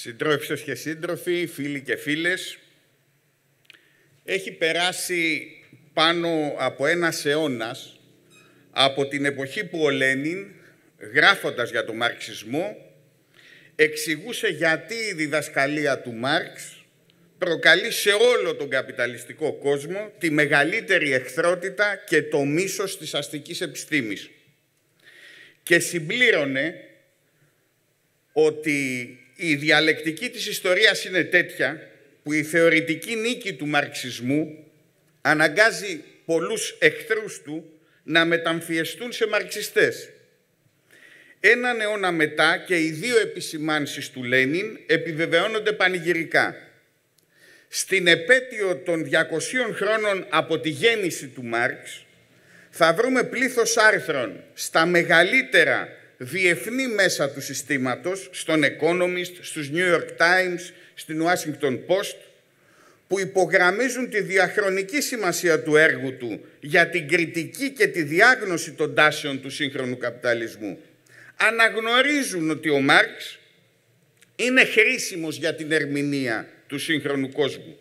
συντρόφισσες και σύντροφοι, φίλοι και φίλες, έχει περάσει πάνω από ένας αιώνας από την εποχή που ο Λένιν, γράφοντας για τον μαρξισμό, εξηγούσε γιατί η διδασκαλία του Μάρξ προκαλεί σε όλο τον καπιταλιστικό κόσμο τη μεγαλύτερη εχθρότητα και το μίσος της αστικής επιστήμης. Και συμπλήρωνε ότι η διαλεκτική της ιστορίας είναι τέτοια που η θεωρητική νίκη του μαρξισμού αναγκάζει πολλούς εχθρούς του να μεταμφιεστούν σε μαρξιστές. Έναν αιώνα μετά και οι δύο επισημάνσεις του Λένιν επιβεβαιώνονται πανηγυρικά. Στην επέτειο των 200 χρόνων από τη γέννηση του Μάρξ θα βρούμε πλήθος άρθρων στα μεγαλύτερα διεθνή μέσα του συστήματος, στον Economist, στους New York Times, στην Washington Post, που υπογραμμίζουν τη διαχρονική σημασία του έργου του για την κριτική και τη διάγνωση των τάσεων του σύγχρονου καπιταλισμού. Αναγνωρίζουν ότι ο Μάρξ είναι χρήσιμος για την ερμηνεία του σύγχρονου κόσμου.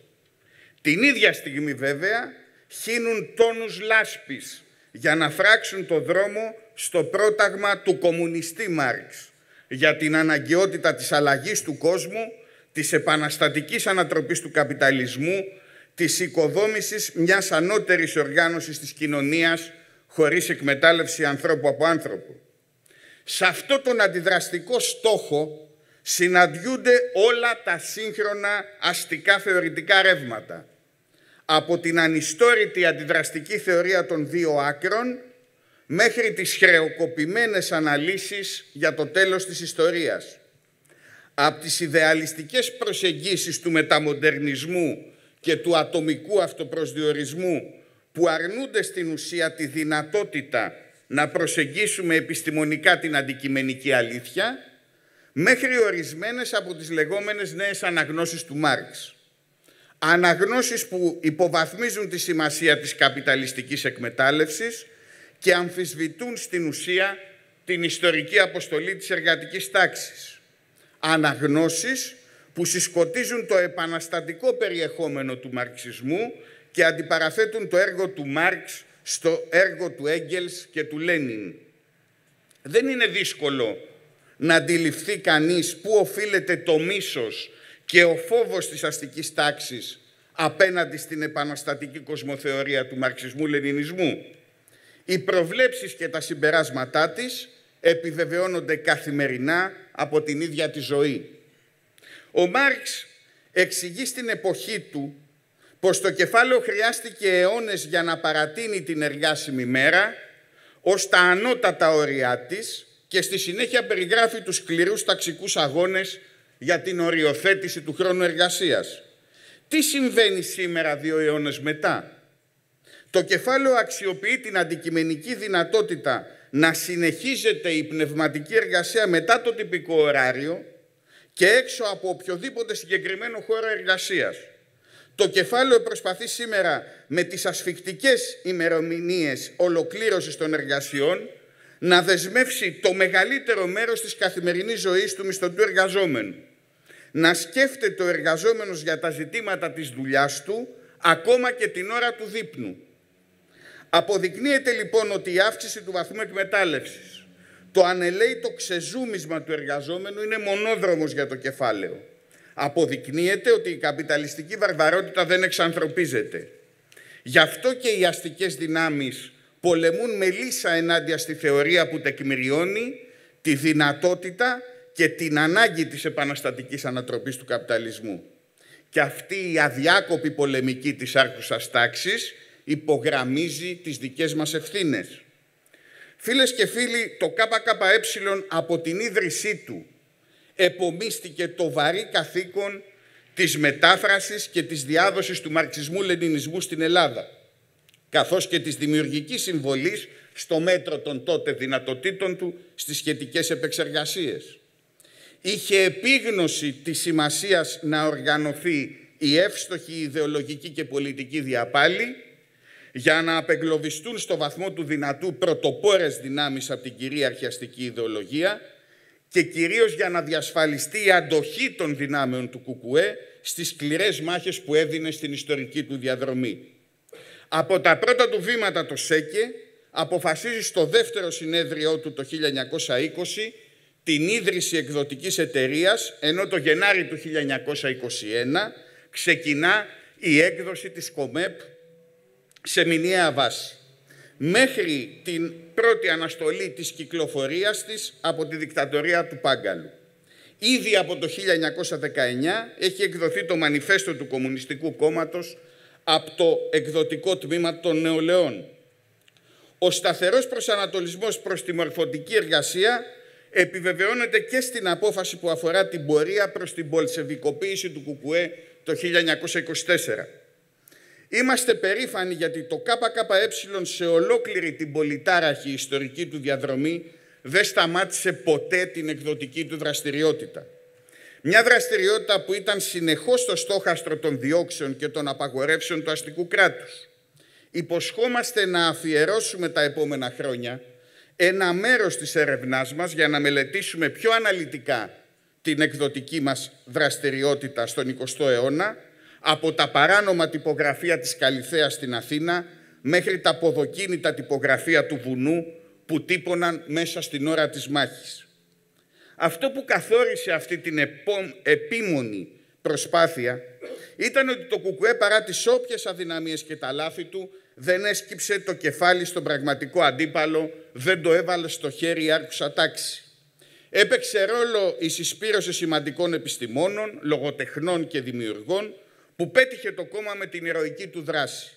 Την ίδια στιγμή βέβαια χύνουν τόνους λάσπης για να φράξουν το δρόμο στο πρόταγμα του κομμουνιστή Μάρξ για την αναγκαιότητα της αλλαγής του κόσμου, της επαναστατικής ανατροπής του καπιταλισμού, της οικοδόμησης μιας ανώτερης οργάνωσης της κοινωνίας χωρίς εκμετάλλευση ανθρώπου από άνθρωπο. Σε αυτό τον αντιδραστικό στόχο συναντιούνται όλα τα σύγχρονα αστικά θεωρητικά ρεύματα. Από την ανιστόρητη αντιδραστική θεωρία των δύο άκρων μέχρι τις χρεοκοπημένες αναλύσεις για το τέλος της ιστορίας. Από τις ιδεαλιστικές προσεγγίσεις του μεταμοντερνισμού και του ατομικού αυτοπροσδιορισμού που αρνούνται στην ουσία τη δυνατότητα να προσεγγίσουμε επιστημονικά την αντικειμενική αλήθεια, μέχρι ορισμένες από τις λεγόμενες νέες αναγνώσεις του Μάρξ. Αναγνώσεις που υποβαθμίζουν τη σημασία της καπιταλιστικής εκμετάλλευσης, και αμφισβητούν στην ουσία την ιστορική αποστολή της εργατικής τάξης. Αναγνώσεις που συσκοτίζουν το επαναστατικό περιεχόμενο του μαρξισμού και αντιπαραθέτουν το έργο του Μάρξ στο έργο του Έγγελς και του Λένιν. Δεν είναι δύσκολο να αντιληφθεί κανείς πού οφείλεται το μίσος και ο φόβος της αστικής τάξης απέναντι στην επαναστατική κοσμοθεωρία του μαρξισμού-λενινισμού. Οι προβλέψεις και τα συμπεράσματά της επιβεβαιώνονται καθημερινά από την ίδια τη ζωή. Ο Μάρξ εξηγεί στην εποχή του πως το κεφάλαιο χρειάστηκε αιώνες για να παρατείνει την εργάσιμη μέρα ως τα ανώτατα όρια της και στη συνέχεια περιγράφει τους σκληρούς ταξικούς αγώνες για την οριοθέτηση του χρόνου εργασίας. Τι συμβαίνει σήμερα δύο αιώνες μετά. Το κεφάλαιο αξιοποιεί την αντικειμενική δυνατότητα να συνεχίζεται η πνευματική εργασία μετά το τυπικό ωράριο και έξω από οποιοδήποτε συγκεκριμένο χώρο εργασίας. Το κεφάλαιο προσπαθεί σήμερα με τις ασφιχτικές ημερομηνίες ολοκλήρωσης των εργασιών να δεσμεύσει το μεγαλύτερο μέρος της καθημερινής ζωής του μισθωτού εργαζόμενου. Να σκέφτεται ο εργαζόμενος για τα ζητήματα της δουλειάς του ακόμα και την ώρα του δείπνου. Αποδεικνύεται λοιπόν ότι η αύξηση του βαθμού εκμετάλλευσης. το το ξεζούμισμα του εργαζόμενου είναι μονόδρομος για το κεφάλαιο. Αποδεικνύεται ότι η καπιταλιστική βαρβαρότητα δεν εξανθρωπίζεται. Γι' αυτό και οι αστικές δυνάμεις πολεμούν με λύσα ενάντια στη θεωρία που τεκμηριώνει τη δυνατότητα και την ανάγκη της επαναστατικής ανατροπής του καπιταλισμού. Και αυτή η αδιάκοπη πολεμική της άρκουσας τάξης υπογραμμίζει τις δικές μας ευθύνες. Φίλες και φίλοι, το ΚΚΕ από την ίδρυσή του επομίστηκε το βαρύ καθήκον της μετάφρασης και της διάδοσης του μαρξισμού-λενινισμού στην Ελλάδα, καθώς και της δημιουργικής συμβολής στο μέτρο των τότε δυνατοτήτων του στις σχετικές επεξεργασίες. Είχε επίγνωση της σημασίας να οργανωθεί η εύστοχη ιδεολογική και πολιτική διαπάλη για να απεγκλωβιστούν στο βαθμό του δυνατού πρωτοπόρες δυνάμεις από την κυρίαρχη αστική ιδεολογία και κυρίως για να διασφαλιστεί η αντοχή των δυνάμεων του Κουκουέ στις σκληρές μάχες που έδινε στην ιστορική του διαδρομή. Από τα πρώτα του βήματα το ΣΕΚΕ αποφασίζει στο δεύτερο συνέδριό του το 1920 την ίδρυση εκδοτικής εταιρείας, ενώ το Γενάρη του 1921 ξεκινά η έκδοση της ΚΟΜΕΠ σε μηνιαία βάση μέχρι την πρώτη αναστολή της κυκλοφορίας της από τη δικτατορία του Πάγκαλου. Ήδη από το 1919 έχει εκδοθεί το μανιφέστο του Κομμουνιστικού Κόμματος από το εκδοτικό τμήμα των νεολαίων. Ο σταθερός προσανατολισμός προς τη μορφωτική εργασία επιβεβαιώνεται και στην απόφαση που αφορά την πορεία προς την πολσεβικοποίηση του ΚΚΕ το 1924. Είμαστε περήφανοι γιατί το ΚΚΕ σε ολόκληρη την πολυτάραχη ιστορική του διαδρομή δεν σταμάτησε ποτέ την εκδοτική του δραστηριότητα. Μια δραστηριότητα που ήταν συνεχώς το στόχαστρο των διώξεων και των απαγορεύσεων του αστικού κράτους. Υποσχόμαστε να αφιερώσουμε τα επόμενα χρόνια ένα μέρος της έρευνάς μας για να μελετήσουμε πιο αναλυτικά την εκδοτική μας δραστηριότητα στον 20ο αιώνα από τα παράνομα τυπογραφία της Καλυθέας στην Αθήνα μέχρι τα ποδοκίνητα τυπογραφία του βουνού που τύπωναν μέσα στην ώρα της μάχης. Αυτό που καθόρισε αυτή την επίμονη προσπάθεια ήταν ότι το κουκουέ παρά τις όποιες αδυναμίες και τα λάθη του δεν έσκυψε το κεφάλι στον πραγματικό αντίπαλο, δεν το έβαλε στο χέρι άρκουσα τάξη. Έπαιξε ρόλο η συσπήρωση σημαντικών επιστημόνων, λογοτεχνών και δημιουργών, που πέτυχε το κόμμα με την ηρωική του δράση.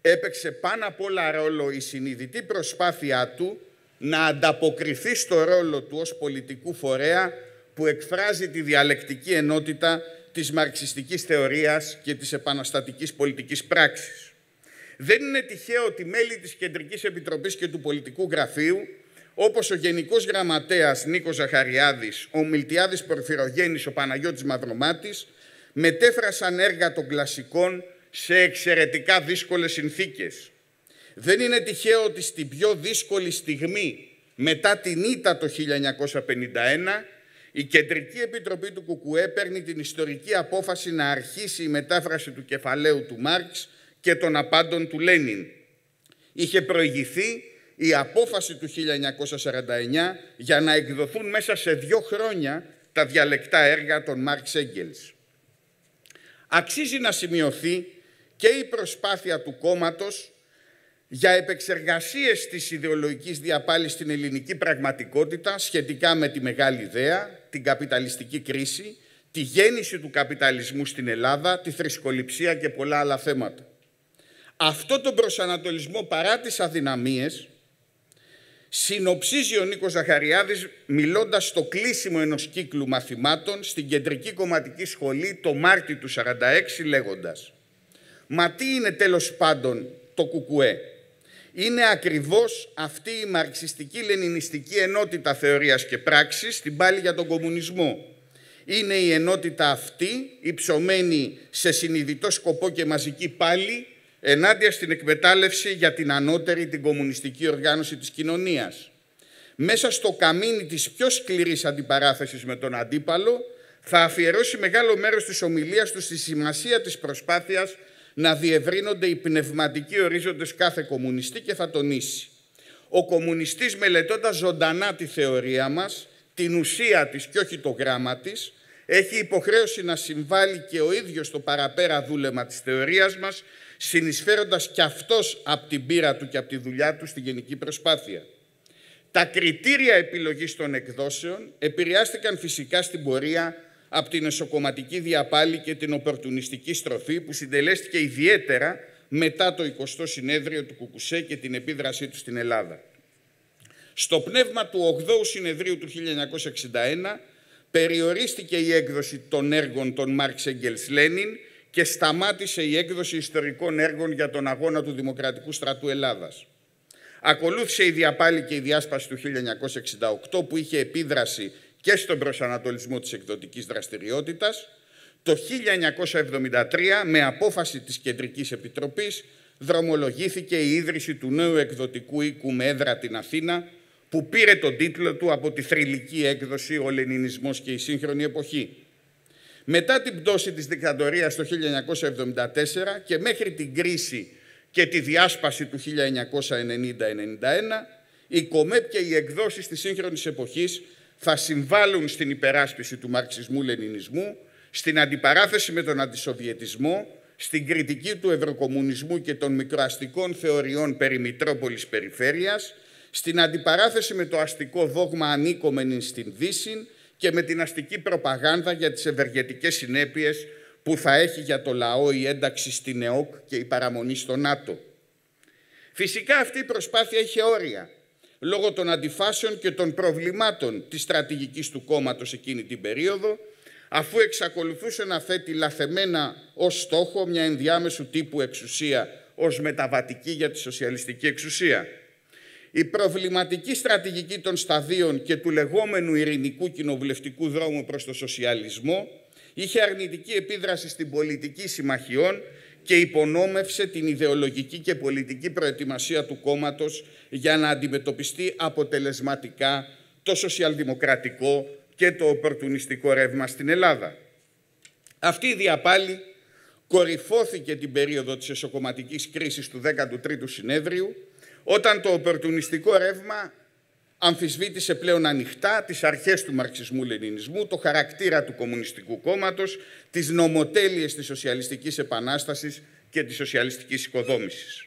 Έπαιξε πάνω απ' όλα ρόλο η συνειδητή προσπάθειά του να ανταποκριθεί στο ρόλο του ως πολιτικού φορέα που εκφράζει τη διαλεκτική ενότητα της μαρξιστικής θεωρίας και της επαναστατικής πολιτικής πράξης. Δεν είναι τυχαίο ότι μέλη της Κεντρικής Επιτροπής και του Πολιτικού Γραφείου, όπως ο Γενικός Γραμματέας Νίκος Ζαχαριάδης, ο Μιλτιάδης Πορφυρογέννης, ο Παναγιώτης μετέφρασαν έργα των κλασικών σε εξαιρετικά δύσκολες συνθήκες. Δεν είναι τυχαίο ότι στην πιο δύσκολη στιγμή μετά την ήττα το 1951 η Κεντρική Επιτροπή του Κουκουέ παίρνει την ιστορική απόφαση να αρχίσει η μετάφραση του κεφαλαίου του Μάρξ και των απάντων του Λένιν. Είχε προηγηθεί η απόφαση του 1949 για να εκδοθούν μέσα σε δύο χρόνια τα διαλεκτά έργα των Μάρξ Έγγελς. Αξίζει να σημειωθεί και η προσπάθεια του κόμματος για επεξεργασίες της ιδεολογικής διαπάλης στην ελληνική πραγματικότητα σχετικά με τη μεγάλη ιδέα, την καπιταλιστική κρίση, τη γέννηση του καπιταλισμού στην Ελλάδα, τη θρησκοληψία και πολλά άλλα θέματα. Αυτό τον προσανατολισμό παρά τις αδυναμίες συνοψίζει ο Νίκος Ζαχαριάδης μιλώντας στο κλείσιμο ενός κύκλου μαθημάτων στην Κεντρική Κομματική Σχολή το Μάρτι του 1946 λέγοντας «Μα τι είναι τέλος πάντων το κουκουέ» είναι ακριβώς αυτή η μαρξιστική-λενινιστική ενότητα θεωρίας και πράξης στην πάλη για τον κομμουνισμό. Είναι η ενότητα αυτή, υψωμένη σε συνειδητό σκοπό και μαζική πάλι ενάντια στην εκμετάλλευση για την ανώτερη την κομμουνιστική οργάνωση της κοινωνίας. Μέσα στο καμίνι της πιο σκληρής αντιπαράθεσης με τον αντίπαλο, θα αφιερώσει μεγάλο μέρος της ομιλίας του στη σημασία της προσπάθειας να διευρύνονται οι πνευματικοί ορίζοντες κάθε κομμουνιστή και θα τονίσει. Ο κομμουνιστής μελετώντας ζωντανά τη θεωρία μας, την ουσία της και όχι το γράμμα της, έχει υποχρέωση να συμβάλλει και ο ίδιος στο παραπέρα δούλεμα της θεωρίας μας συνεισφέροντας κι αυτός από την πείρα του και από τη δουλειά του στη γενική προσπάθεια. Τα κριτήρια επιλογής των εκδόσεων επηρεάστηκαν φυσικά στην πορεία από την εσωκομματική διαπάλη και την οπορτουνιστική στροφή που συντελέστηκε ιδιαίτερα μετά το 20ο συνέδριο του Κουκουσέ και την επίδρασή του στην Ελλάδα. Στο πνεύμα του 8ου συνεδρίου του 1961 περιορίστηκε η έκδοση των έργων των Μάρξ Εγγελς Λένιν και σταμάτησε η έκδοση ιστορικών έργων για τον αγώνα του Δημοκρατικού Στρατού Ελλάδας. Ακολούθησε η διαπάλη και η διάσπαση του 1968 που είχε επίδραση και στον προσανατολισμό της εκδοτικής δραστηριότητας. Το 1973 με απόφαση της Κεντρικής Επιτροπής δρομολογήθηκε η ίδρυση του νέου εκδοτικού οίκου με έδρα την Αθήνα που πήρε τον τίτλο του από τη θρηλυκή έκδοση «Ο Λενινισμός και η σύγχρονη εποχή» Μετά την πτώση της δικτατορίας το 1974 και μέχρι την κρίση και τη διάσπαση του 1990-91, η ΚΟΜΕΠ και οι εκδόσεις της σύγχρονης εποχής θα συμβάλλουν στην υπεράσπιση του μαρξισμού-λενινισμού, στην αντιπαράθεση με τον αντισοβιετισμό, στην κριτική του ευρωκομμουνισμού και των μικροαστικών θεωριών περί Μητρόπολης Περιφέρειας, στην αντιπαράθεση με το αστικό δόγμα ανήκομενης στην Δύση, και με την αστική προπαγάνδα για τις ευεργετικές συνέπειες που θα έχει για το λαό η ένταξη στην ΕΟΚ και η παραμονή στο ΝΑΤΟ. Φυσικά αυτή η προσπάθεια είχε όρια, λόγω των αντιφάσεων και των προβλημάτων της στρατηγικής του κόμματος εκείνη την περίοδο, αφού εξακολουθούσε να θέτει λαθεμένα ως στόχο μια ενδιάμεσου τύπου εξουσία ως μεταβατική για τη σοσιαλιστική εξουσία. Η προβληματική στρατηγική των σταδίων και του λεγόμενου ειρηνικού κοινοβουλευτικού δρόμου προς το σοσιαλισμό είχε αρνητική επίδραση στην πολιτική συμμαχιών και υπονόμευσε την ιδεολογική και πολιτική προετοιμασία του κόμματος για να αντιμετωπιστεί αποτελεσματικά το σοσιαλδημοκρατικό και το οπορτουνιστικό ρεύμα στην Ελλάδα. Αυτή η διαπάλη κορυφώθηκε την περίοδο της εσωκομματικής κρίσης του 13ου συνέδριου όταν το οπερτουνιστικό ρεύμα αμφισβήτησε πλέον ανοιχτά τις αρχές του μαρξισμού-λενινισμού, το χαρακτήρα του Κομμουνιστικού Κόμματος, τις νομοτέλειες της σοσιαλιστικής επανάστασης και της σοσιαλιστικής οικοδόμησης.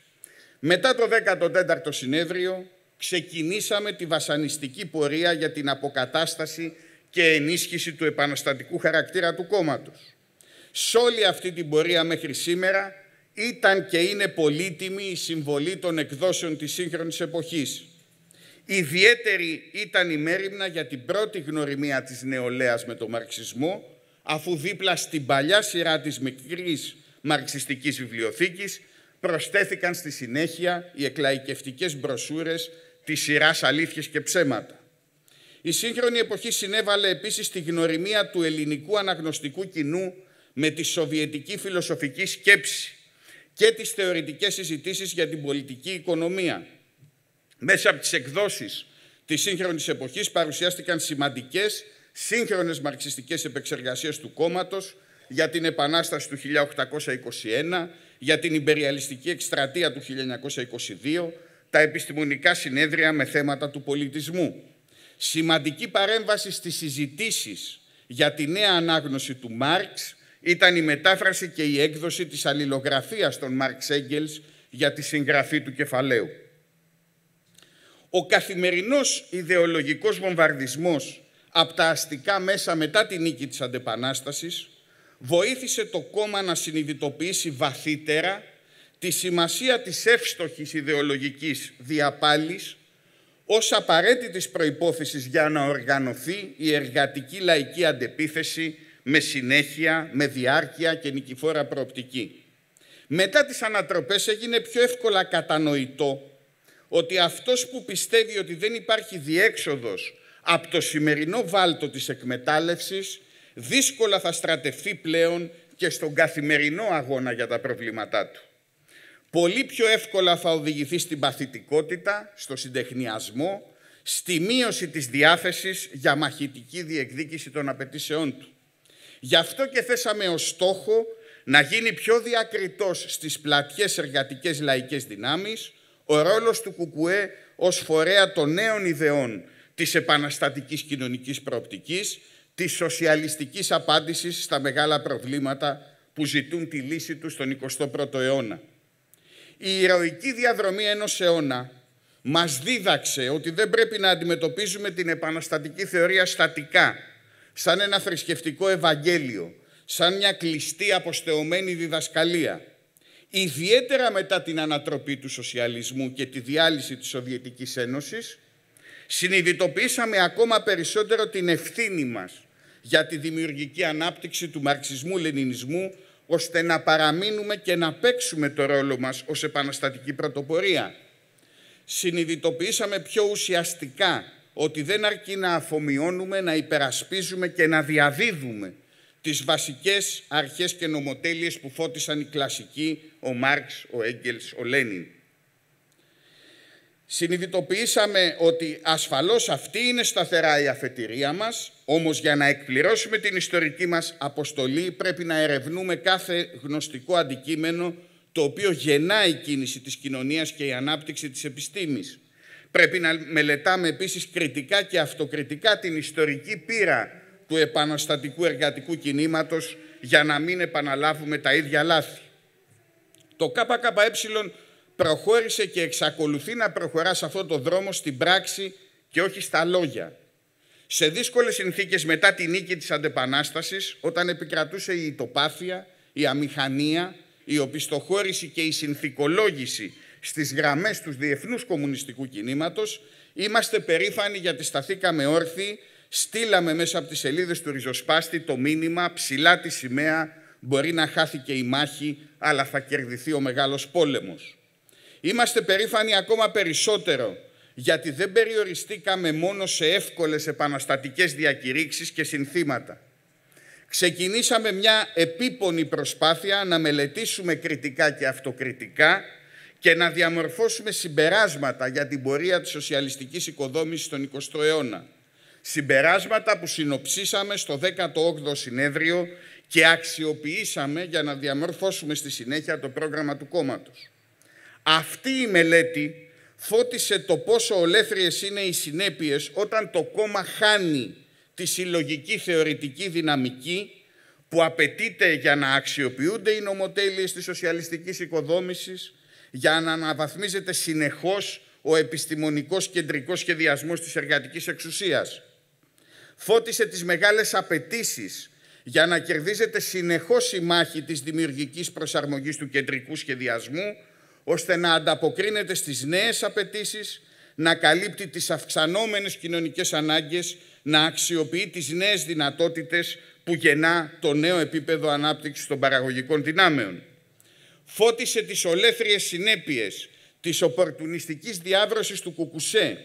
Μετά το 14ο συνέδριο ξεκινήσαμε τη βασανιστική πορεία για την αποκατάσταση και ενίσχυση του επαναστατικού χαρακτήρα του κόμματος. Σε όλη αυτή την πορεία μέχρι σήμερα ήταν και είναι πολύτιμη η συμβολή των εκδόσεων της σύγχρονης εποχής. Ιδιαίτερη ήταν η μέρημνα για την πρώτη γνωριμία της νεολαίας με τον μαρξισμό, αφού δίπλα στην παλιά σειρά της μικρής μαρξιστικής βιβλιοθήκης προσθέθηκαν στη συνέχεια οι εκλαϊκευτικές μπροσούρες της σειράς «Αλήθειες και ψέματα». Η σύγχρονη εποχή συνέβαλε επίσης τη γνωριμία του ελληνικού αναγνωστικού κοινού με τη σοβιετική φιλοσοφική σκέψη, και τις θεωρητικές συζητήσεις για την πολιτική οικονομία. Μέσα από τις εκδόσεις της σύγχρονης εποχής παρουσιάστηκαν σημαντικές σύγχρονες μαρξιστικές επεξεργασίες του κόμματος για την Επανάσταση του 1821, για την υπεριαλιστική εκστρατεία του 1922, τα επιστημονικά συνέδρια με θέματα του πολιτισμού. Σημαντική παρέμβαση στις συζητήσεις για τη νέα ανάγνωση του Μάρξ ήταν η μετάφραση και η έκδοση της αλληλογραφίας των Μάρξ Έγγελς για τη συγγραφή του κεφαλαίου. Ο καθημερινός ιδεολογικός βομβαρδισμός από τα αστικά μέσα μετά τη νίκη της Αντεπανάστασης βοήθησε το κόμμα να συνειδητοποιήσει βαθύτερα τη σημασία της εύστοχης ιδεολογικής διαπάλης ως απαραίτητης προϋπόθεσης για να οργανωθεί η εργατική λαϊκή αντεπίθεση με συνέχεια, με διάρκεια και νικηφόρα προοπτική. Μετά τις ανατροπές έγινε πιο εύκολα κατανοητό ότι αυτός που πιστεύει ότι δεν υπάρχει διέξοδος από το σημερινό βάλτο της εκμετάλλευσης δύσκολα θα στρατευτεί πλέον και στον καθημερινό αγώνα για τα προβλήματά του. Πολύ πιο εύκολα θα οδηγηθεί στην παθητικότητα, στο συντεχνιασμό, στη μείωση της διάθεσης για μαχητική διεκδίκηση των απαιτήσεών του. Γι' αυτό και θέσαμε ως στόχο να γίνει πιο διακριτός στις πλατιές εργατικές λαϊκές δυνάμεις ο ρόλος του ΚΚΕ ως φορέα των νέων ιδεών της επαναστατικής κοινωνικής προοπτικής, της σοσιαλιστικής απάντησης στα μεγάλα προβλήματα που ζητούν τη λύση τους στον 21ο αιώνα. Η ηρωική διαδρομή ενός αιώνα μας δίδαξε ότι δεν πρέπει να αντιμετωπίζουμε την επαναστατική θεωρία στατικά, σαν ένα θρησκευτικό Ευαγγέλιο, σαν μια κλειστή αποστεωμένη διδασκαλία. Ιδιαίτερα μετά την ανατροπή του σοσιαλισμού και τη διάλυση της Σοβιετικής Ένωσης, συνειδητοποίησαμε ακόμα περισσότερο την ευθύνη μας για τη δημιουργική ανάπτυξη του μαρξισμού-λενινισμού, ώστε να παραμείνουμε και να παίξουμε το ρόλο μας ως επαναστατική πρωτοπορία. Συνειδητοποίησαμε πιο ουσιαστικά ότι δεν αρκεί να αφομοιώνουμε, να υπερασπίζουμε και να διαδίδουμε τις βασικές αρχές και νομοτέλειες που φώτισαν οι κλασικοί, ο Μάρξ, ο Έγκελς, ο Λένιν. Συνειδητοποιήσαμε ότι ασφαλώς αυτή είναι σταθερά η αφετηρία μας, όμως για να εκπληρώσουμε την ιστορική μας αποστολή πρέπει να ερευνούμε κάθε γνωστικό αντικείμενο το οποίο γεννάει η κίνηση της κοινωνίας και η ανάπτυξη της επιστήμης. Πρέπει να μελετάμε επίσης κριτικά και αυτοκριτικά την ιστορική πείρα του επαναστατικού εργατικού κινήματος για να μην επαναλάβουμε τα ίδια λάθη. Το ΚΚΕ προχώρησε και εξακολουθεί να προχωρά σε αυτό το δρόμο στην πράξη και όχι στα λόγια. Σε δύσκολες συνθήκες μετά την νίκη της αντεπανάστασης, όταν επικρατούσε η ητοπάθεια, η αμηχανία, η οπισθοχώρηση και η συνθηκολόγηση στις γραμμές τους διεθνούς κομμουνιστικού κινήματος. Είμαστε περήφανοι γιατί σταθήκαμε όρθιοι, στείλαμε μέσα από τις σελίδες του ριζοσπάστη το μήνυμα ψηλά τη σημαία μπορεί να χάθηκε η μάχη, αλλά θα κερδιθεί ο μεγάλος πόλεμος. Είμαστε περήφανοι ακόμα περισσότερο γιατί δεν περιοριστήκαμε μόνο σε εύκολες επαναστατικές διακηρύξεις και συνθήματα. Ξεκινήσαμε μια επίπονη προσπάθεια να μελετήσουμε κριτικά και αυτοκριτικά και να διαμορφώσουμε συμπεράσματα για την πορεία της σοσιαλιστικής οικοδόμησης στον 20ο αιώνα. Συμπεράσματα που συνοψίσαμε στο 18ο συνέδριο και αξιοποιήσαμε για να διαμορφώσουμε στη συνέχεια το πρόγραμμα του κόμματος. Αυτή η μελέτη φώτισε το πόσο ολέθριες είναι οι συνέπειες όταν το κόμμα χάνει τη συλλογική θεωρητική δυναμική που απαιτείται για να αξιοποιούνται οι νομοτέλειες της σοσιαλιστικής οικοδόμησης, για να αναβαθμίζεται συνεχώς ο επιστημονικός κεντρικός σχεδιασμός της εργατικής εξουσίας. Φώτισε τις μεγάλες απαιτήσεις για να κερδίζεται συνεχώς η μάχη της δημιουργικής προσαρμογής του κεντρικού σχεδιασμού, ώστε να ανταποκρίνεται στις νέες απαιτήσεις, να καλύπτει τις αυξανόμενες κοινωνικές ανάγκες, να αξιοποιεί τις νέες δυνατότητες που γεννά το νέο επίπεδο ανάπτυξης των παραγωγικών δυνάμεων φώτισε τις ολέθριες συνέπειες της οπορτουνιστικής διάβρωσης του Κουκουσέ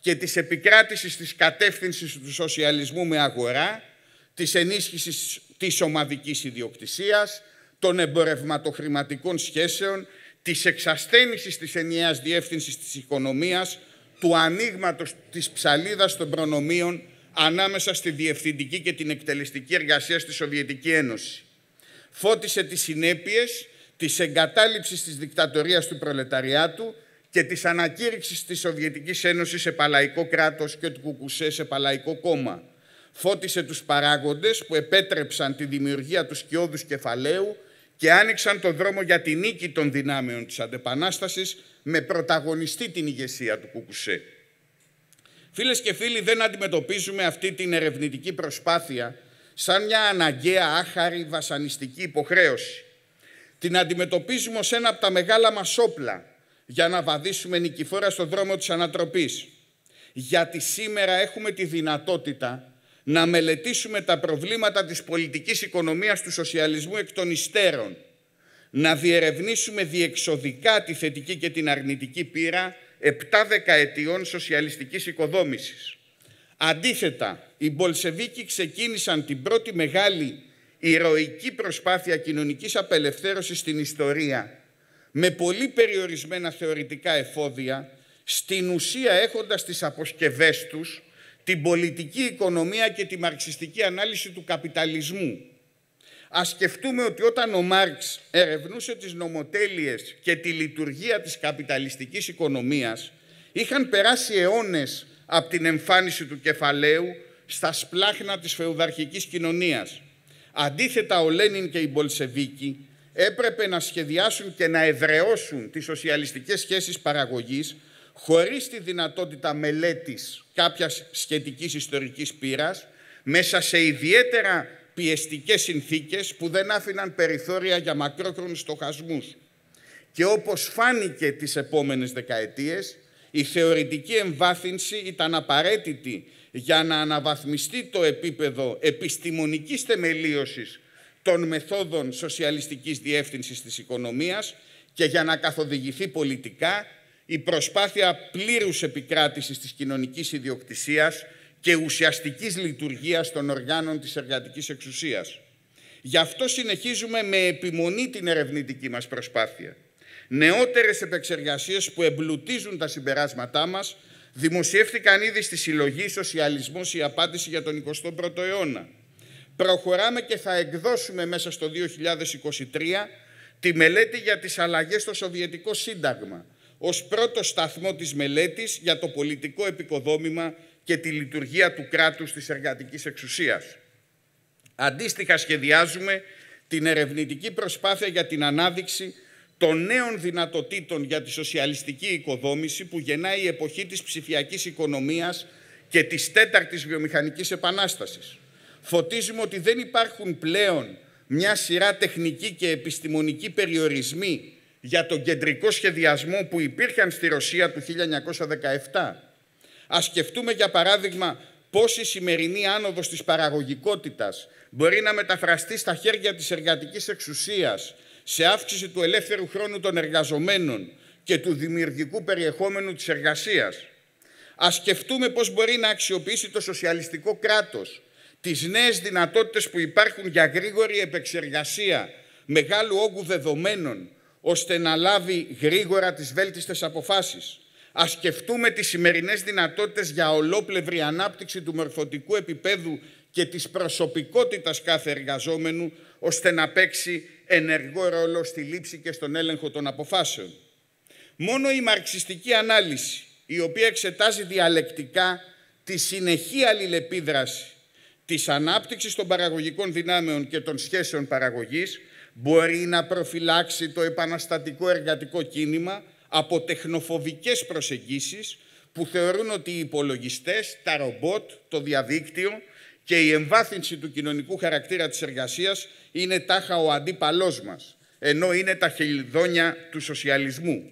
και της επικράτησης της κατεύθυνσης του σοσιαλισμού με αγορά, της ενίσχυσης της ομαδικής ιδιοκτησίας, των εμπορευματοχρηματικών σχέσεων, της εξασθένησης της ενιαίας διεύθυνσης της οικονομίας, του ανοίγματος της ψαλίδας των προνομίων ανάμεσα στη διευθυντική και την εκτελεστική εργασία στη Σοβιετική Ένωση. Φώτισε τις συνέπειες της εγκατάλειψης της δικτατορίας του προλεταριάτου και της ανακήρυξης της Σοβιετικής Ένωσης σε παλαϊκό κράτος και του Κουκουσέ σε παλαϊκό κόμμα. Φώτισε τους παράγοντες που επέτρεψαν τη δημιουργία του σκιώδους κεφαλαίου και άνοιξαν τον δρόμο για τη νίκη των δυνάμεων της αντεπανάστασης με πρωταγωνιστή την ηγεσία του Κουκουσέ. Φίλες και φίλοι, δεν αντιμετωπίζουμε αυτή την ερευνητική προσπάθεια σαν μια αναγκαία, άχαρη, βασανιστική υποχρέωση την αντιμετωπίζουμε ως ένα από τα μεγάλα μας όπλα για να βαδίσουμε νικηφόρα στον δρόμο της ανατροπής. Γιατί σήμερα έχουμε τη δυνατότητα να μελετήσουμε τα προβλήματα της πολιτικής οικονομίας του σοσιαλισμού εκ των υστέρων, να διερευνήσουμε διεξοδικά τη θετική και την αρνητική πείρα επτά δεκαετιών σοσιαλιστικής οικοδόμησης. Αντίθετα, οι Μπολσεβίκοι ξεκίνησαν την πρώτη μεγάλη ηρωική προσπάθεια κοινωνικής απελευθέρωσης στην ιστορία με πολύ περιορισμένα θεωρητικά εφόδια, στην ουσία έχοντας τις αποσκευές τους την πολιτική οικονομία και τη μαρξιστική ανάλυση του καπιταλισμού. Ας σκεφτούμε ότι όταν ο Μάρξ ερευνούσε τις νομοτέλειες και τη λειτουργία της καπιταλιστικής οικονομίας, είχαν περάσει αιώνες από την εμφάνιση του κεφαλαίου στα σπλάχνα της φεουδαρχικής κοινωνίας. Αντίθετα, ο Λένιν και οι Μπολσεβίκοι έπρεπε να σχεδιάσουν και να εδραιώσουν τις σοσιαλιστικές σχέσεις παραγωγής χωρίς τη δυνατότητα μελέτης κάποιας σχετικής ιστορικής πείρας, μέσα σε ιδιαίτερα πιεστικές συνθήκες που δεν άφηναν περιθώρια για μακρόχρονους στοχασμούς. Και όπως φάνηκε τις επόμενες δεκαετίες, η θεωρητική εμβάθυνση ήταν απαραίτητη για να αναβαθμιστεί το επίπεδο επιστημονικής θεμελίωσης των μεθόδων σοσιαλιστικής διεύθυνσης της οικονομίας και για να καθοδηγηθεί πολιτικά η προσπάθεια πλήρους επικράτησης της κοινωνικής ιδιοκτησίας και ουσιαστικής λειτουργίας των οργάνων της εργατικής εξουσίας. Γι' αυτό συνεχίζουμε με επιμονή την ερευνητική μας προσπάθεια. Νεότερες επεξεργασίες που εμπλουτίζουν τα συμπεράσματά μας Δημοσιεύτηκαν ήδη στη συλλογή «Σοσιαλισμός η απάντηση για τον 21ο αιώνα». Προχωράμε και θα εκδώσουμε μέσα στο 2023 τη μελέτη για τις αλλαγές στο Σοβιετικό Σύνταγμα ως πρώτο σταθμό της μελέτης για το πολιτικό επικοδόμημα και τη λειτουργία του κράτους της εργατικής εξουσίας. Αντίστοιχα σχεδιάζουμε την ερευνητική προσπάθεια για την ανάδειξη των νέων δυνατοτήτων για τη σοσιαλιστική οικοδόμηση που γεννάει η εποχή της ψηφιακής οικονομίας και της τέταρτης βιομηχανικής επανάστασης. Φωτίζουμε ότι δεν υπάρχουν πλέον μια σειρά τεχνική και επιστημονική περιορισμοί για τον κεντρικό σχεδιασμό που υπήρχαν στη Ρωσία του 1917. Ας σκεφτούμε για παράδειγμα πώς η σημερινή άνοδος της παραγωγικότητας μπορεί να μεταφραστεί στα χέρια της εργατικής εξουσίας σε αύξηση του ελεύθερου χρόνου των εργαζομένων και του δημιουργικού περιεχόμενου της εργασίας. Ας σκεφτούμε πώς μπορεί να αξιοποιήσει το σοσιαλιστικό κράτος τις νέες δυνατότητες που υπάρχουν για γρήγορη επεξεργασία μεγάλου όγκου δεδομένων, ώστε να λάβει γρήγορα τις βέλτιστες αποφάσεις. Ας σκεφτούμε τις σημερινές δυνατότητες για ολόπλευρη ανάπτυξη του μορφωτικού επίπεδου και της προσωπικότητας κάθε εργαζόμενου, ώστε να παίξει ενεργό ρόλο στη λήψη και στον έλεγχο των αποφάσεων. Μόνο η μαρξιστική ανάλυση, η οποία εξετάζει διαλεκτικά τη συνεχή αλληλεπίδραση της ανάπτυξης των παραγωγικών δυνάμεων και των σχέσεων παραγωγής, μπορεί να προφυλάξει το επαναστατικό εργατικό κίνημα από τεχνοφοβικές προσεγγίσεις που θεωρούν ότι οι υπολογιστές, τα ρομπότ, το διαδίκτυο και η εμβάθυνση του κοινωνικού χαρακτήρα της εργασίας είναι τάχα ο αντίπαλός μας, ενώ είναι τα χελιδόνια του σοσιαλισμού.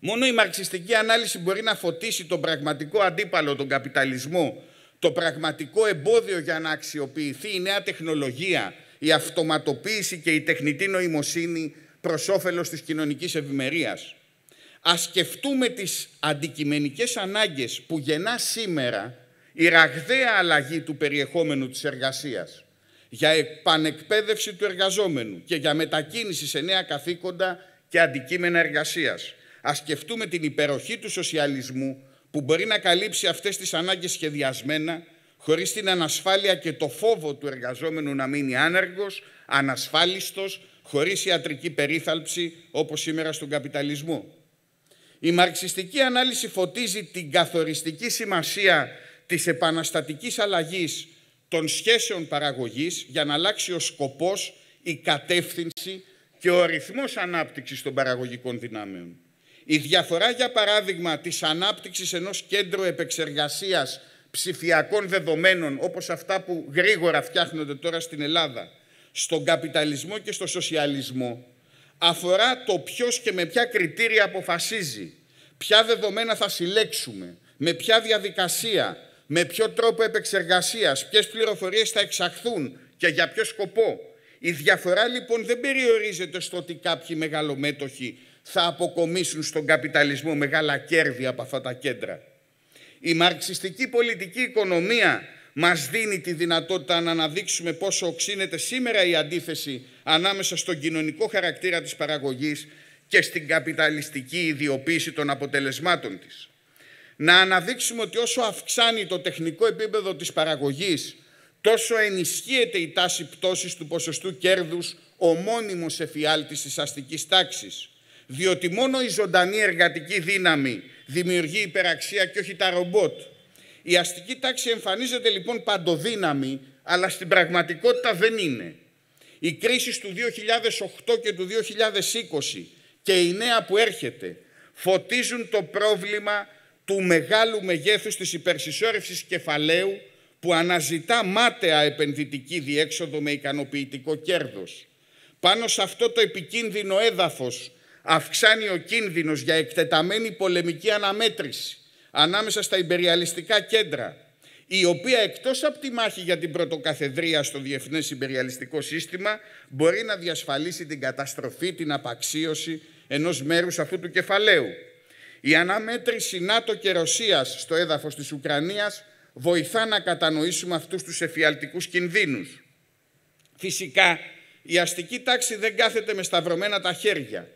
Μόνο η μαρξιστική ανάλυση μπορεί να φωτίσει τον πραγματικό αντίπαλο, τον καπιταλισμό, το πραγματικό εμπόδιο για να αξιοποιηθεί η νέα τεχνολογία, η αυτοματοποίηση και η τεχνητή νοημοσύνη προς όφελος της κοινωνικής ευημερίας. Ας σκεφτούμε τις αντικειμενικές ανάγκες που γεννά σήμερα η ραγδαία αλλαγή του περιεχόμενου της εργασίας για επανεκπαίδευση του εργαζόμενου και για μετακίνηση σε νέα καθήκοντα και αντικείμενα εργασίας. Ας σκεφτούμε την υπεροχή του σοσιαλισμού που μπορεί να καλύψει αυτές τις ανάγκες σχεδιασμένα χωρίς την ανασφάλεια και το φόβο του εργαζόμενου να μείνει άνεργος, ανασφάλιστος, χωρίς ιατρική περίθαλψη όπως σήμερα στον καπιταλισμό. Η μαρξιστική ανάλυση φωτίζει την καθοριστική σημασία της επαναστατικής αλλαγής των σχέσεων παραγωγής για να αλλάξει ο σκοπός, η κατεύθυνση και ο ρυθμός ανάπτυξης των παραγωγικών δυνάμεων. Η διαφορά, για παράδειγμα, της ανάπτυξης ενός κέντρου επεξεργασίας ψηφιακών δεδομένων, όπως αυτά που γρήγορα φτιάχνονται τώρα στην Ελλάδα, στον καπιταλισμό και στο σοσιαλισμό, αφορά το ποιος και με ποια κριτήρια αποφασίζει, ποια δεδομένα θα συλλέξουμε, με ποια διαδικασία, με ποιο τρόπο επεξεργασίας, ποιες πληροφορίες θα εξαχθούν και για ποιο σκοπό. Η διαφορά λοιπόν δεν περιορίζεται στο ότι κάποιοι μεγαλομέτοχοι θα αποκομίσουν στον καπιταλισμό μεγάλα κέρδη από αυτά τα κέντρα. Η μαρξιστική πολιτική οικονομία μας δίνει τη δυνατότητα να αναδείξουμε πόσο οξύνεται σήμερα η αντίθεση ανάμεσα στον κοινωνικό χαρακτήρα της παραγωγής και στην καπιταλιστική ιδιοποίηση των αποτελεσμάτων της να αναδείξουμε ότι όσο αυξάνει το τεχνικό επίπεδο της παραγωγής, τόσο ενισχύεται η τάση πτώσης του ποσοστού κέρδους ομώνυμος σε εφιάλτης της αστικής τάξης. Διότι μόνο η ζωντανή εργατική δύναμη δημιουργεί υπεραξία και όχι τα ρομπότ. Η αστική τάξη εμφανίζεται λοιπόν παντοδύναμη, αλλά στην πραγματικότητα δεν είναι. Οι κρίσεις του 2008 και του 2020 και η νέα που έρχεται φωτίζουν το πρόβλημα του μεγάλου μεγέθους της υπερσυσσόρευσης κεφαλαίου που αναζητά μάταια επενδυτική διέξοδο με ικανοποιητικό κέρδος. Πάνω σε αυτό το επικίνδυνο έδαφος αυξάνει ο κίνδυνος για εκτεταμένη πολεμική αναμέτρηση ανάμεσα στα υπεριαλιστικά κέντρα, η οποία εκτός από τη μάχη για την πρωτοκαθεδρία στο διεθνές υπεριαλιστικό σύστημα μπορεί να διασφαλίσει την καταστροφή, την απαξίωση ενός μέρους αυτού του κεφαλαίου. Η αναμέτρηση ΝΑΤΟ και Ρωσίας στο έδαφος της Ουκρανίας βοηθά να κατανοήσουμε αυτούς τους εφιαλτικούς κινδύνους. Φυσικά, η αστική τάξη δεν κάθεται με σταυρωμένα τα χέρια.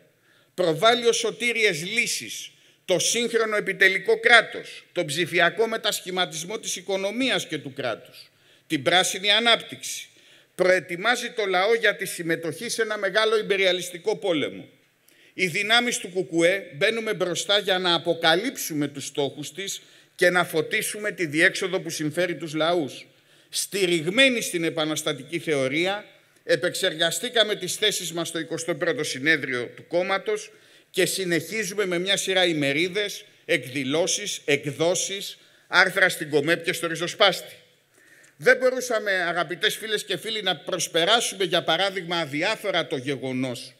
Προβάλλει ως σωτήριες λύσεις το σύγχρονο επιτελικό κράτος, τον ψηφιακό μετασχηματισμό της οικονομίας και του κράτους, την πράσινη ανάπτυξη. Προετοιμάζει το λαό για τη συμμετοχή σε ένα μεγάλο υπεριαλιστικό πόλεμο οι δυνάμεις του ΚΚΕ μπαίνουμε μπροστά για να αποκαλύψουμε τους στόχους της και να φωτίσουμε τη διέξοδο που συμφέρει τους λαούς. Στηριγμένοι στην επαναστατική θεωρία, επεξεργαστήκαμε τις θέσεις μας στο 21ο συνέδριο του κόμματος και συνεχίζουμε με μια σειρά ημερίδες, εκδηλώσεις, εκδόσεις, άρθρα στην ΚΟΜΕΠ και στο ριζοσπάστη. Δεν μπορούσαμε, αγαπητές φίλες και φίλοι, να προσπεράσουμε, για παράδειγμα, αδιάφορα το γεγονός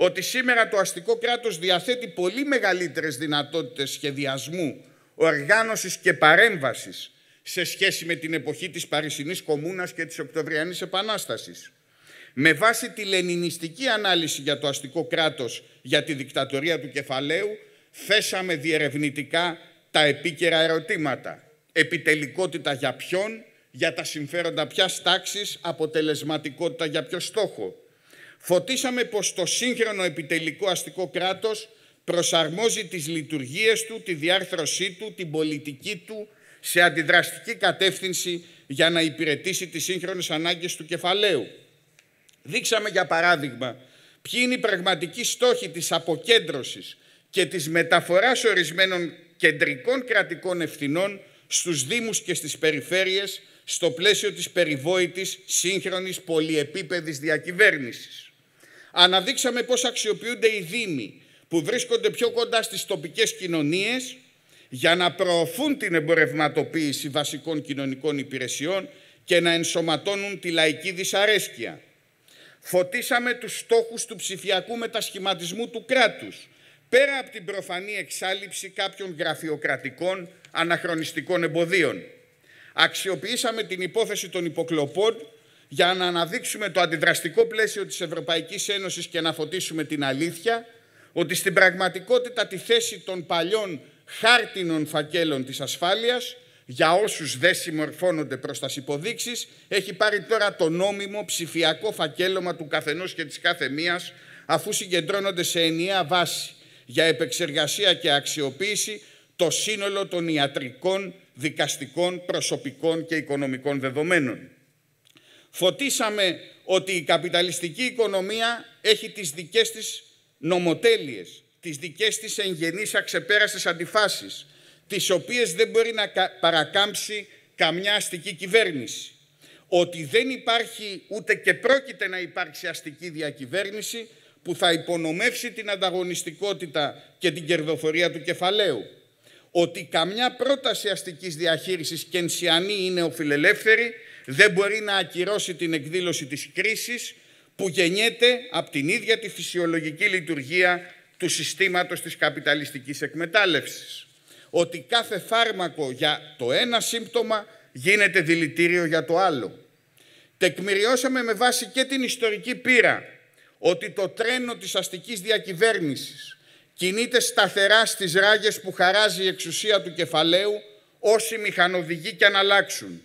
ότι σήμερα το αστικό κράτος διαθέτει πολύ μεγαλύτερες δυνατότητες σχεδιασμού, οργάνωσης και παρέμβασης σε σχέση με την εποχή της Παρισινής Κομμούνας και της Οκτωβριανής Επανάστασης. Με βάση τη λενινιστική ανάλυση για το αστικό κράτος για τη δικτατορία του κεφαλαίου, θέσαμε διερευνητικά τα επίκαιρα ερωτήματα. Επιτελικότητα για ποιον, για τα συμφέροντα ποιας τάξης, αποτελεσματικότητα για ποιο στόχο Φωτίσαμε πως το σύγχρονο επιτελικό αστικό κράτος προσαρμόζει τις λειτουργίες του, τη διάρθρωσή του, την πολιτική του σε αντιδραστική κατεύθυνση για να υπηρετήσει τις σύγχρονες ανάγκες του κεφαλαίου. Δείξαμε για παράδειγμα ποιοι είναι οι πραγματικοί στόχοι της αποκέντρωσης και της μεταφοράς ορισμένων κεντρικών κρατικών ευθυνών στους Δήμους και στις περιφέρειες στο πλαίσιο της περιβόητης σύγχρονης πολυεπίπεδης διακυβέρνησης. Αναδείξαμε πώς αξιοποιούνται οι Δήμοι που βρίσκονται πιο κοντά στις τοπικές κοινωνίες για να προωθούν την εμπορευματοποίηση βασικών κοινωνικών υπηρεσιών και να ενσωματώνουν τη λαϊκή δυσαρέσκεια. Φωτίσαμε τους στόχους του ψηφιακού μετασχηματισμού του κράτους, πέρα από την προφανή εξάλληψη κάποιων γραφειοκρατικών αναχρονιστικών εμποδίων. Αξιοποιήσαμε την υπόθεση των υποκλοπών για να αναδείξουμε το αντιδραστικό πλαίσιο της Ευρωπαϊκής Ένωσης και να φωτίσουμε την αλήθεια, ότι στην πραγματικότητα τη θέση των παλιών χάρτινων φακέλων της ασφάλειας, για όσους δεν συμμορφώνονται προς τα υποδείξεις, έχει πάρει τώρα το νόμιμο ψηφιακό φακέλωμα του καθενός και της κάθε μίας, αφού συγκεντρώνονται σε ενιαία βάση για επεξεργασία και αξιοποίηση το σύνολο των ιατρικών, δικαστικών, προσωπικών και οικονομικών δεδομένων. Φωτίσαμε ότι η καπιταλιστική οικονομία έχει τις δικές της νομοτέλειες, τις δικές της εγγενείς αξεπέραστες αντιφάσεις, τις οποίες δεν μπορεί να παρακάμψει καμιά αστική κυβέρνηση. Ότι δεν υπάρχει ούτε και πρόκειται να υπάρξει αστική διακυβέρνηση που θα υπονομεύσει την ανταγωνιστικότητα και την κερδοφορία του κεφαλαίου. Ότι καμιά πρόταση αστικής διαχείρισης ενσιανή είναι οφιλελεύθερη δεν μπορεί να ακυρώσει την εκδήλωση της κρίσης που γεννιέται από την ίδια τη φυσιολογική λειτουργία του συστήματος της καπιταλιστικής εκμετάλλευσης. Ότι κάθε φάρμακο για το ένα σύμπτωμα γίνεται δηλητήριο για το άλλο. Τεκμηριώσαμε με βάση και την ιστορική πείρα ότι το τρένο της αστικής διακυβέρνησης κινείται σταθερά στις ράγες που χαράζει η εξουσία του κεφαλαίου όσοι μηχανοδηγοί και αν αλλάξουν.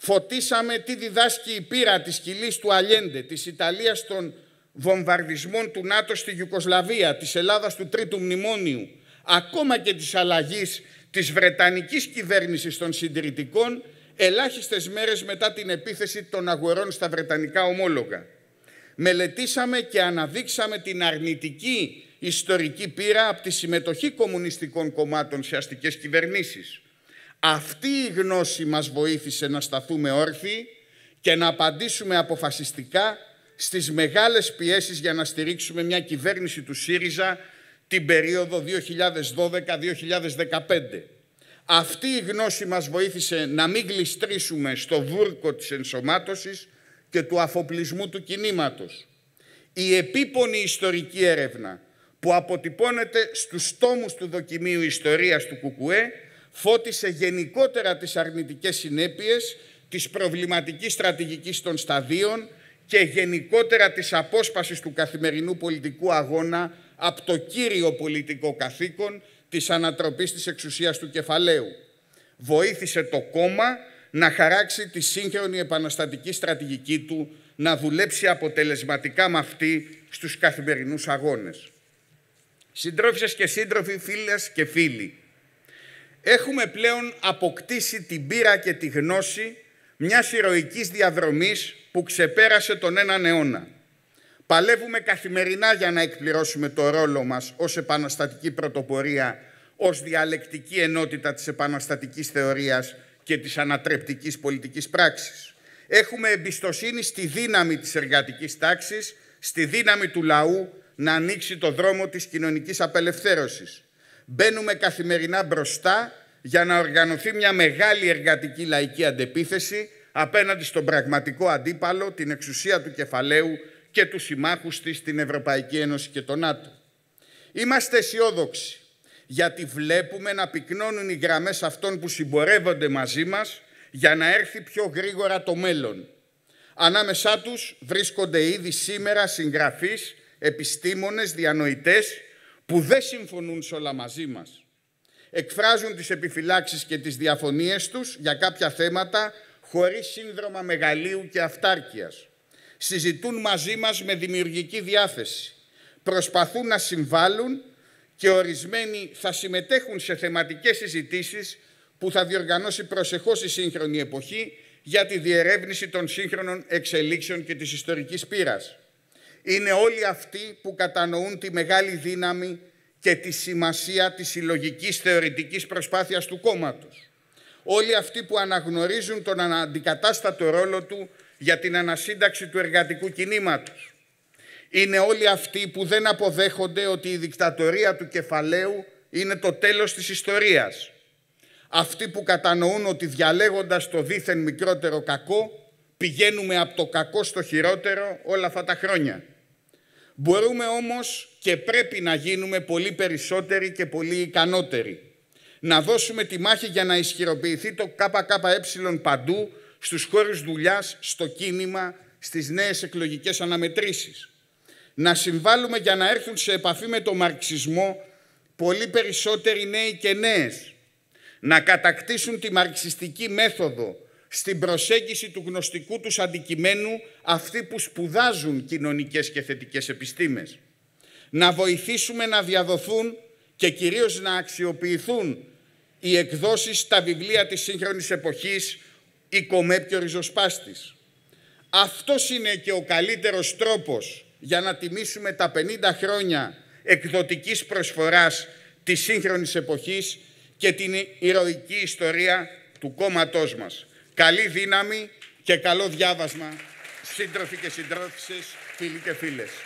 Φωτίσαμε τι διδάσκει η πείρα της κοιλής του Αλιέντε, της Ιταλίας των βομβαρδισμών του ΝΑΤΟ στη Γιουκοσλαβία, της Ελλάδας του Τρίτου Μνημόνιου, ακόμα και της αλλαγής της Βρετανικής κυβέρνησης των συντηρητικών ελάχιστες μέρες μετά την επίθεση των αγορών στα Βρετανικά ομόλογα. Μελετήσαμε και αναδείξαμε την αρνητική ιστορική πείρα από τη συμμετοχή κομμουνιστικών κομμάτων σε αστικές κυβερνήσεις. Αυτή η γνώση μας βοήθησε να σταθούμε όρθιοι και να απαντήσουμε αποφασιστικά στις μεγάλες πιέσεις για να στηρίξουμε μια κυβέρνηση του ΣΥΡΙΖΑ την περίοδο 2012-2015. Αυτή η γνώση μας βοήθησε να μην γλιστρήσουμε στο βούρκο της ενσωμάτωσης και του αφοπλισμού του κινήματος. Η επίπονη ιστορική έρευνα που αποτυπώνεται στους τόμους του δοκιμίου ιστορίας του ΚΚΕ φώτισε γενικότερα τις αρνητικές συνέπειες της προβληματικής στρατηγικής των σταδίων και γενικότερα της απόσπασης του καθημερινού πολιτικού αγώνα από το κύριο πολιτικό καθήκον της ανατροπής της εξουσίας του κεφαλαίου. Βοήθησε το κόμμα να χαράξει τη σύγχρονη επαναστατική στρατηγική του να δουλέψει αποτελεσματικά με αυτή στους καθημερινούς αγώνες. Συντρόφισσες και σύντροφοι, φίλες και φίλοι, έχουμε πλέον αποκτήσει την πείρα και τη γνώση μιας ηρωικής διαδρομής που ξεπέρασε τον έναν αιώνα. Παλεύουμε καθημερινά για να εκπληρώσουμε το ρόλο μας ως επαναστατική πρωτοπορία, ως διαλεκτική ενότητα της επαναστατικής θεωρίας και της ανατρεπτικής πολιτικής πράξης. Έχουμε εμπιστοσύνη στη δύναμη της εργατικής τάξης, στη δύναμη του λαού να ανοίξει το δρόμο της κοινωνικής απελευθέρωσης μπαίνουμε καθημερινά μπροστά για να οργανωθεί μια μεγάλη εργατική λαϊκή αντεπίθεση απέναντι στον πραγματικό αντίπαλο, την εξουσία του κεφαλαίου και τους συμμάχους της στην Ευρωπαϊκή Ένωση και τον ΝΑΤΟ. Είμαστε αισιόδοξοι, γιατί βλέπουμε να πυκνώνουν οι γραμμές αυτών που συμπορεύονται μαζί μας για να έρθει πιο γρήγορα το μέλλον. Ανάμεσά τους βρίσκονται ήδη σήμερα συγγραφείς, επιστήμονες, διανοητές που δεν συμφωνούν σε όλα μαζί μας. Εκφράζουν τις επιφυλάξεις και τις διαφωνίες τους για κάποια θέματα χωρίς σύνδρομα μεγαλείου και αυτάρκειας. Συζητούν μαζί μας με δημιουργική διάθεση. Προσπαθούν να συμβάλλουν και ορισμένοι θα συμμετέχουν σε θεματικές συζητήσεις που θα διοργανώσει προσεχώς η σύγχρονη εποχή για τη διερεύνηση των σύγχρονων εξελίξεων και της ιστορικής πείρας είναι όλοι αυτοί που κατανοούν τη μεγάλη δύναμη και τη σημασία της συλλογικής θεωρητικής προσπάθειας του κόμματος. Όλοι αυτοί που αναγνωρίζουν τον αντικατάστατο ρόλο του για την ανασύνταξη του εργατικού κινήματος. Είναι όλοι αυτοί που δεν αποδέχονται ότι η δικτατορία του κεφαλαίου είναι το τέλος της ιστορίας. Αυτοί που κατανοούν ότι διαλέγοντας το δίθεν μικρότερο κακό Πηγαίνουμε από το κακό στο χειρότερο όλα αυτά τα χρόνια. Μπορούμε όμως και πρέπει να γίνουμε πολύ περισσότεροι και πολύ ικανότεροι. Να δώσουμε τη μάχη για να ισχυροποιηθεί το ΚΚΕ παντού, στους χώρους δουλειάς, στο κίνημα, στις νέες εκλογικές αναμετρήσεις. Να συμβάλλουμε για να έρθουν σε επαφή με τον μαρξισμό πολύ περισσότεροι νέοι και νέες. Να κατακτήσουν τη μαρξιστική μέθοδο στην προσέγγιση του γνωστικού τους αντικειμένου αυτοί που σπουδάζουν κοινωνικές και θετικές επιστήμες. Να βοηθήσουμε να διαδοθούν και κυρίως να αξιοποιηθούν οι εκδόσεις στα βιβλία της σύγχρονης εποχής «Η Κομέπιο Ριζοσπάστης». Αυτός είναι και ο καλύτερος τρόπος για να τιμήσουμε τα 50 χρόνια εκδοτικής προσφοράς της σύγχρονης εποχής και την ηρωική ιστορία του κόμματός μας. Καλή δύναμη και καλό διάβασμα, σύντροφοι και συντρόφισσες, φίλοι και φίλες.